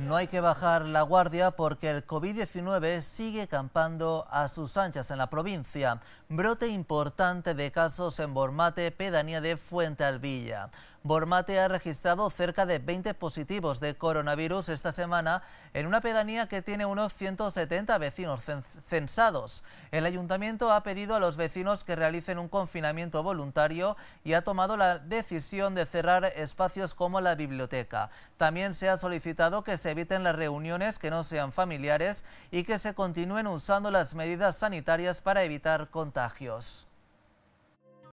No hay que bajar la guardia porque el COVID-19 sigue campando a sus anchas en la provincia. Brote importante de casos en Bormate, pedanía de Fuente Alvilla. Bormate ha registrado cerca de 20 positivos de coronavirus esta semana en una pedanía que tiene unos 170 vecinos censados. El ayuntamiento ha pedido a los vecinos que realicen un confinamiento voluntario y ha tomado la decisión de cerrar espacios como la biblioteca. También se ha solicitado que se eviten las reuniones que no sean familiares y que se continúen usando las medidas sanitarias para evitar contagios.